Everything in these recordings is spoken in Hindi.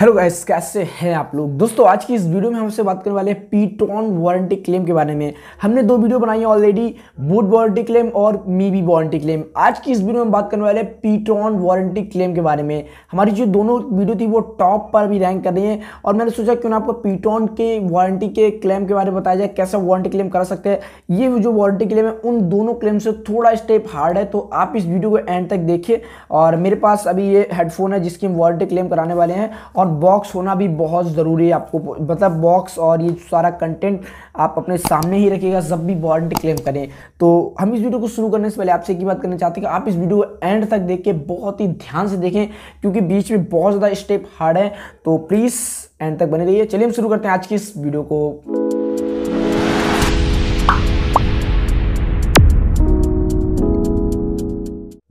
हेलो गाइस कैसे हैं आप लोग दोस्तों आज की इस वीडियो में हमसे बात करने वाले हैं पीटॉन वारंटी क्लेम के बारे में हमने दो वीडियो बनाई है ऑलरेडी बूट वारंटी क्लेम और मीबी वारंटी क्लेम आज की इस वीडियो में बात करने वाले हैं पीटॉन वारंटी क्लेम के बारे में हमारी जो दोनों वीडियो थी वो टॉप पर भी रैंक कर रही है और मैंने सोचा क्यों ना आपको पीटॉन के वारंटी के क्लेम के बारे में बताया जाए कैसा वारंटी क्लेम करा सकते हैं ये जो वारंटी क्लेम है उन दोनों क्लेम से थोड़ा स्टेप हार्ड है तो आप इस वीडियो को एंड तक देखिए और मेरे पास अभी ये हेडफोन है जिसकी हम वारंटी क्लेम कराने वाले हैं और और बॉक्स होना भी बहुत ज़रूरी है आपको मतलब बॉक्स और ये सारा कंटेंट आप अपने सामने ही रखिएगा जब भी वारंटी क्लेम करें तो हम इस वीडियो को शुरू करने से पहले आपसे एक बात करना चाहते हैं कि आप इस वीडियो को एंड तक देख के बहुत ही ध्यान से देखें क्योंकि बीच में बहुत ज़्यादा स्टेप हार्ड है तो प्लीज़ एंड तक बने रहिए चलिए हम शुरू करते हैं आज की इस वीडियो को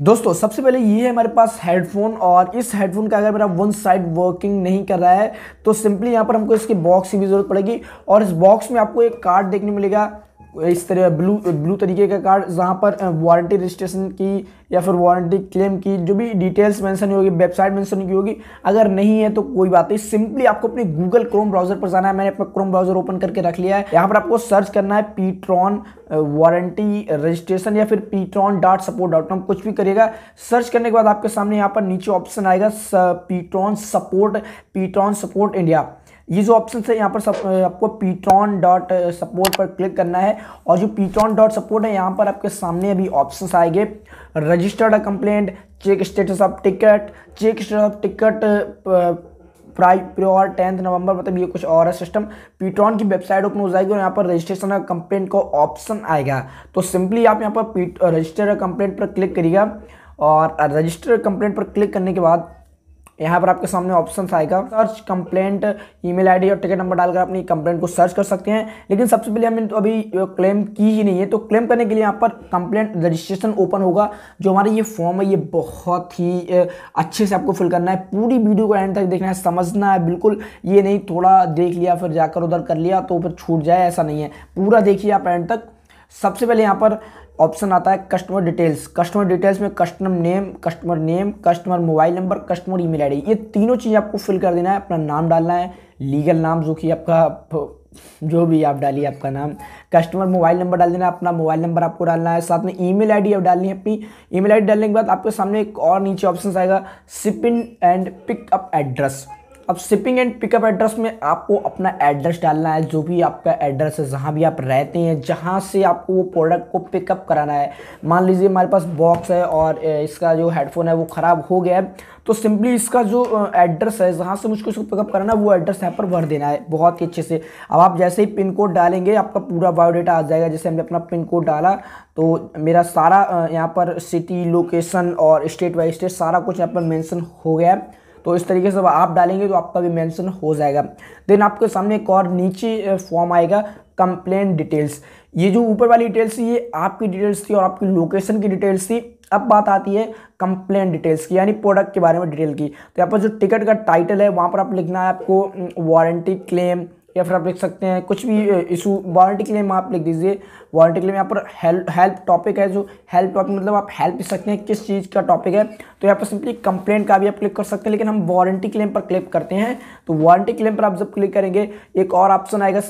दोस्तों सबसे पहले ये है हमारे पास हेडफोन और इस हेडफोन का अगर मेरा वन साइड वर्किंग नहीं कर रहा है तो सिंपली यहाँ पर हमको इसके बॉक्स की भी जरूरत पड़ेगी और इस बॉक्स में आपको एक कार्ड देखने मिलेगा इस तरह ब्लू ब्लू तरीके का कार्ड जहाँ पर वारंटी रजिस्ट्रेशन की या फिर वारंटी क्लेम की जो भी डिटेल्स मेंशन होगी वेबसाइट मेंशन की होगी अगर नहीं है तो कोई बात नहीं सिंपली आपको अपने गूगल क्रोम ब्राउजर पर जाना है मैंने अपना क्रोम ब्राउजर ओपन करके रख लिया है यहाँ पर आपको सर्च करना है पीट्रॉन वारंटी रजिस्ट्रेशन या फिर Ptron dot support dot com कुछ भी करिएगा सर्च करने के बाद आपके सामने यहाँ पर नीचे ऑप्शन आएगा Ptron support Ptron support India ये जो ऑप्शन है यहाँ पर सब आपको पीट्रॉन डॉट सपोर्ट पर क्लिक करना है और जो पीट्रॉन डॉट सपोर्ट है यहाँ पर आपके सामने अभी ऑप्शन आएंगे registered complaint check status of ticket check status of ticket प्राइ प्योर टेंथ नवंबर मतलब ये कुछ और है सिस्टम पीट्रॉन की वेबसाइट ओपन हो जाएगी और यहाँ पर रजिस्ट्रेशन और कंप्लेंट का ऑप्शन आएगा तो सिंपली आप यहाँ पर रजिस्टर कंप्लेंट पर क्लिक करिएगा और रजिस्टर कंप्लेंट पर क्लिक करने के बाद यहाँ पर आपके सामने ऑप्शन आएगा सर्च कंप्लेंट ईमेल आईडी और टिकट नंबर डालकर अपनी कंप्लेंट को सर्च कर सकते हैं लेकिन सबसे पहले हमने तो अभी क्लेम की ही नहीं है तो क्लेम करने के लिए यहाँ पर कंप्लेंट रजिस्ट्रेशन ओपन होगा जो हमारा ये फॉर्म है ये बहुत ही अच्छे से आपको फिल करना है पूरी वीडियो को एंड तक देखना है समझना है बिल्कुल ये नहीं थोड़ा देख लिया फिर जाकर उधर कर लिया तो फिर छूट जाए ऐसा नहीं है पूरा देखिए आप एंड तक सबसे पहले यहाँ पर ऑप्शन आता है कस्टमर डिटेल्स कस्टमर डिटेल्स में customer name customer name customer mobile number customer email ID ये तीनों चीज़ आपको फिल कर देना है अपना नाम डालना है लीगल नाम जो कि आपका जो भी आप डालिए आपका नाम कस्टमर मोबाइल नंबर डाल देना अपना मोबाइल नंबर आपको डालना है साथ में ईमेल आईडी आप डालनी है अपनी ईमेल आईडी डालने के बाद आपके सामने एक और नीचे ऑप्शन आएगा सिपिन एंड पिकअप एड्रेस अब शिपिंग एंड पिकअप एड्रेस में आपको अपना एड्रेस डालना है जो भी आपका एड्रेस है जहाँ भी आप रहते हैं जहाँ से आपको वो प्रोडक्ट को पिकअप कराना है मान लीजिए हमारे पास बॉक्स है और इसका जो हेडफोन है वो ख़राब हो गया है तो सिंपली इसका जो एड्रेस है जहाँ से मुझको इसको पिकअप कराना है वो एड्रेस यहाँ पर भर देना है बहुत ही अच्छे से अब आप जैसे ही पिन कोड डालेंगे आपका पूरा बायोडाटा आ जाएगा जैसे हमने अपना पिन कोड डाला तो मेरा सारा यहाँ पर सिटी लोकेशन और स्टेट बाई स्टेट सारा कुछ यहाँ पर मैंसन हो गया है तो इस तरीके से आप डालेंगे तो आपका भी मैंसन हो जाएगा देन आपके सामने एक और नीचे फॉर्म आएगा कंप्लेन डिटेल्स ये जो ऊपर वाली डिटेल्स थी ये आपकी डिटेल्स थी और आपकी लोकेशन की डिटेल्स थी अब बात आती है कंप्लेन डिटेल्स की यानी प्रोडक्ट के बारे में डिटेल की तो यहाँ पर जो टिकट का टाइटल है वहाँ पर आप लिखना है आपको वारंटी क्लेम या फिर आप लिख सकते हैं कुछ भी इशू वारंटी क्लेम आप लिख दीजिए वारंटी क्लेम यहाँ पर हेल्प हेल्प टॉपिक है जो हेल्प टॉपिक मतलब आप हेल्प लिख सकते हैं किस चीज़ का टॉपिक है तो यहाँ पर सिंपली कंप्लेंट का भी आप क्लिक कर सकते हैं लेकिन हम वारंटी क्लेम पर क्लिक करते हैं तो वारंटी क्लेम पर आप जब क्लिक करेंगे एक और ऑप्शन आएगा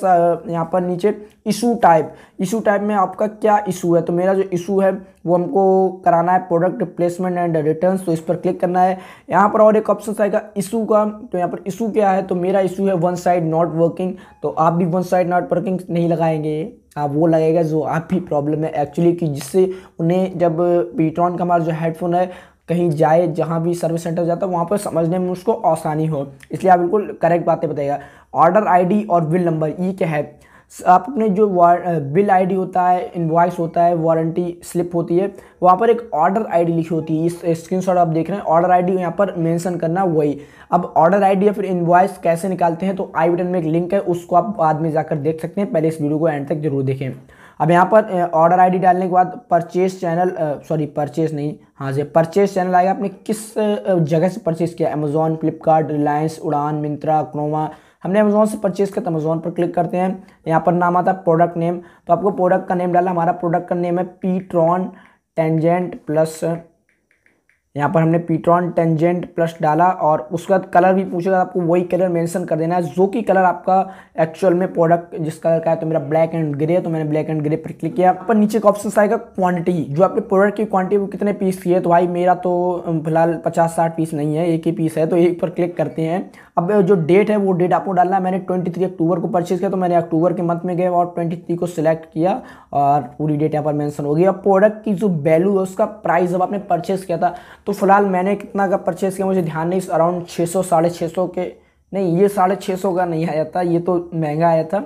यहाँ पर नीचे इशू टाइप इशू टाइप में आपका क्या इशू है तो मेरा जो इशू है वो हमको कराना है प्रोडक्ट प्लेसमेंट एंड रिटर्न तो इस पर क्लिक करना है यहाँ पर और एक ऑप्शन आएगा इशू का तो यहाँ पर इशू क्या है तो मेरा इशू है वन साइड नॉट वर्किंग तो आप भी वन साइड नॉट वर्किंग नहीं लगाएंगे आप वो लगेगा जो आप ही प्रॉब्लम है एक्चुअली कि जिससे उन्हें जब पीट्रॉन का हमारा जो हेडफोन है कहीं जाए जहाँ भी सर्विस सेंटर जाता है वहाँ पर समझने में उसको आसानी हो इसलिए आप बिल्कुल करेक्ट बातें बताइएगा ऑर्डर आईडी और बिल नंबर ये क्या है आप अपने जो बिल आईडी होता है इन्वाइस होता है वारंटी स्लिप होती है वहाँ पर एक ऑर्डर आईडी लिखी होती है इस स्क्रीनशॉट आप देख रहे हैं ऑर्डर आईडी यहाँ पर मेंशन करना वही अब ऑर्डर आईडी या फिर इन्वाइस कैसे निकालते हैं तो आई बटन में एक लिंक है उसको आप बाद में जाकर देख सकते हैं पहले इस वीडियो को एंड तक जरूर देखें अब यहाँ पर ऑर्डर आई डालने के बाद परचेज चैनल सॉरी परचेज नहीं हाँ जी परचेज चैनल आएगा आपने किस जगह से परचेज़ किया Amazon Flipkart Reliance Udaan Myntra Croma हमने अमेजोन से परचेज़ किया तो अमेजोन पर क्लिक करते हैं यहाँ पर नाम आता है प्रोडक्ट नेम तो आपको प्रोडक्ट का नेम डाला हमारा प्रोडक्ट का नेम है पी ट्रॉन टेंजेंट प्लस यहाँ पर हमने पीट्रॉन टेंजेंट प्लस डाला और उसके बाद कलर भी पूछेगा आपको वही कलर मेंशन कर देना है जो कि कलर आपका एक्चुअल में प्रोडक्ट जिस कलर का है तो मेरा ब्लैक एंड ग्रे है तो मैंने ब्लैक एंड ग्रे पर क्लिक किया पर नीचे का ऑप्शन आएगा क्वांटिटी जो आपके प्रोडक्ट की क्वांटिटी वो कितने पीस की है तो भाई मेरा तो फिलहाल पचास साठ पीस नहीं है एक ही पीस है तो एक पर क्लिक करते हैं अब जो डेट है वो डेट आपको डालना है मैंने ट्वेंटी अक्टूबर को परचेज किया तो मैंने अक्टूबर के मंथ में गए और ट्वेंटी को सिलेक्ट किया और पूरी डेट यहाँ पर मैंसन हो गई अब प्रोडक्ट की जो वैल्यू है उसका प्राइस जब आपने परचेज किया था तो फ़िलहाल मैंने कितना का परचेज़ किया मुझे ध्यान नहीं अराउंड छः सौ साढ़े छः सौ के नहीं ये साढ़े छः सौ का नहीं आया था ये तो महंगा आया था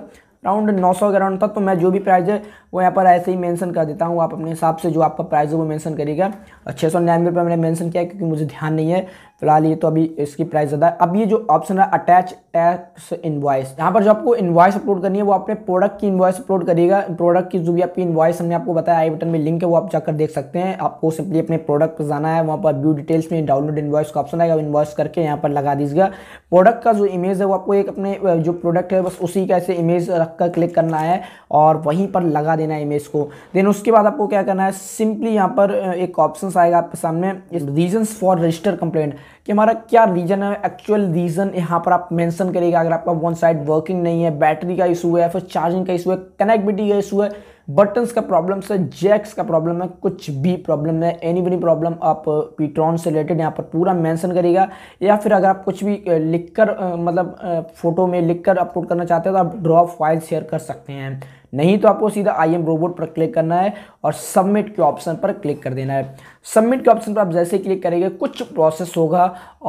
अराउंड नौ सौ अराउंड था तो मैं जो भी प्राइस है वो यहाँ पर ऐसे ही मेंशन कर देता हूँ आप अपने हिसाब से जो आपका प्राइस है वो मेंशन करिएगा और छः सौ निन्यानवे रुपये मैंने मेंशन किया क्योंकि मुझे ध्यान नहीं है फिलहाल ये तो अभी इसकी प्राइस ज़्यादा है अब ये जो ऑप्शन है अटैच टैक्स इन्वाइस यहाँ पर जो आपको इन्वाइस अपलोड करनी है वो अपने प्रोडक्ट की इन्वाइस अपलोड करिएगा प्रोडक्ट की जो भी आपकी इन्वाइस हमने आपको बताया आई बटन में लिंक है वो आप जाकर देख सकते हैं आपको सिंपली अपने प्रोडक्ट पर जाना है वहाँ पर व्यू डिटेल्स में डाउनलोड इन्वाइस का ऑप्शन आएगा इन्वाइस करके यहाँ पर लगा दीजिएगा प्रोडक्ट का जो इमेज है वो आपको एक अपने जो प्रोडक्ट है बस उसी का ऐसे इमेज रख कर क्लिक करना है और वहीं पर लगा देना है इमेज को देन उसके बाद आपको क्या करना है सिंपली यहाँ पर एक ऑप्शन आएगा आपके सामने रीजन्स फॉर रजिस्टर कंप्लेंट कि हमारा क्या रीज़न है एक्चुअल रीज़न यहाँ पर आप मेंशन करिएगा अगर आपका वन साइड वर्किंग नहीं है बैटरी का इशू है फिर चार्जिंग का इशू है कनेक्टिविटी का इशू है बटन्स का प्रॉब्लम है जैक्स का प्रॉब्लम है कुछ भी प्रॉब्लम है एनी बनी प्रॉब्लम आप पीट्रॉन से रिलेटेड यहाँ पर पूरा मेंशन करिएगा या फिर अगर आप कुछ भी लिखकर मतलब फ़ोटो में लिखकर अपलोड करना चाहते हो तो आप ड्रॉ फाइल शेयर कर सकते हैं नहीं तो आपको सीधा आई एम रोबोट पर क्लिक करना है और सबमिट के ऑप्शन पर क्लिक कर देना है सबमिट के ऑप्शन पर आप जैसे क्लिक करेंगे कुछ प्रोसेस होगा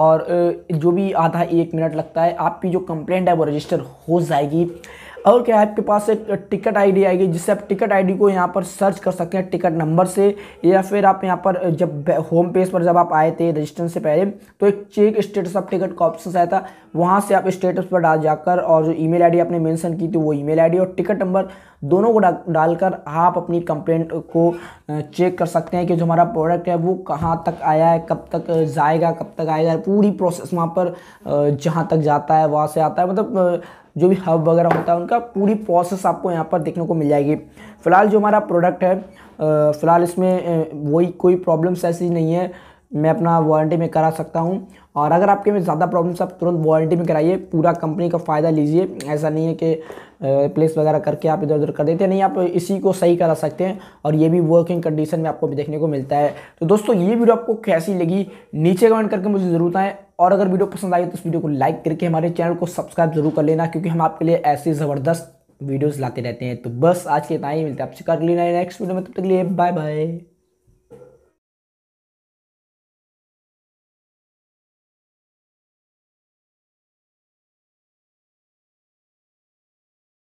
और जो भी आधा एक मिनट लगता है आपकी जो कंप्लेंट है वो रजिस्टर हो जाएगी और क्या आपके पास एक टिकट आईडी आएगी जिससे आप टिकट आईडी को यहाँ पर सर्च कर सकते हैं टिकट नंबर से या फिर आप यहाँ पर जब होम पेज पर जब आप आए थे रजिस्ट्रेशन से पहले तो एक चेक स्टेटस ऑफ टिकट का ऑप्शन आया था वहाँ से आप स्टेटस पर डाल जाकर और जो ई मेल आपने मैंसन की थी वो ई मेल और टिकट नंबर दोनों को डा, डालकर आप अपनी कंप्लेंट को चेक कर सकते हैं कि जो हमारा प्रोडक्ट है वो कहाँ तक आया है कब तक जाएगा कब तक आएगा पूरी प्रोसेस वहाँ पर जहाँ तक जाता है वहाँ से आता है मतलब जो भी हब वगैरह होता है उनका पूरी प्रोसेस आपको यहाँ पर देखने को मिल जाएगी फ़िलहाल जो हमारा प्रोडक्ट है फ़िलहाल इसमें वही कोई प्रॉब्लम्स ऐसी नहीं है मैं अपना वारंटी में करा सकता हूँ और अगर आपके में ज़्यादा प्रॉब्लम्स आप तुरंत वारंटी में कराइए पूरा कंपनी का फ़ायदा लीजिए ऐसा नहीं है कि रिप्लेस वगैरह करके आप इधर उधर कर देते हैं नहीं आप इसी को सही करा सकते हैं और ये भी वर्किंग कंडीशन में आपको भी देखने को मिलता है तो दोस्तों ये वीडियो आपको कैसी लगी नीचे कमेंट करके मुझे ज़रूर आएँ और अगर वीडियो पसंद आई तो इस वीडियो को लाइक करके हमारे चैनल को सब्सक्राइब जरूर कर लेना क्योंकि हम आपके लिए ऐसे ज़बरदस्त वीडियोज़ लाते रहते हैं तो बस आज के इतना ही मिलते हैं आपसे कर लेना नेक्स्ट वीडियो में तब तक लिए बाय बाय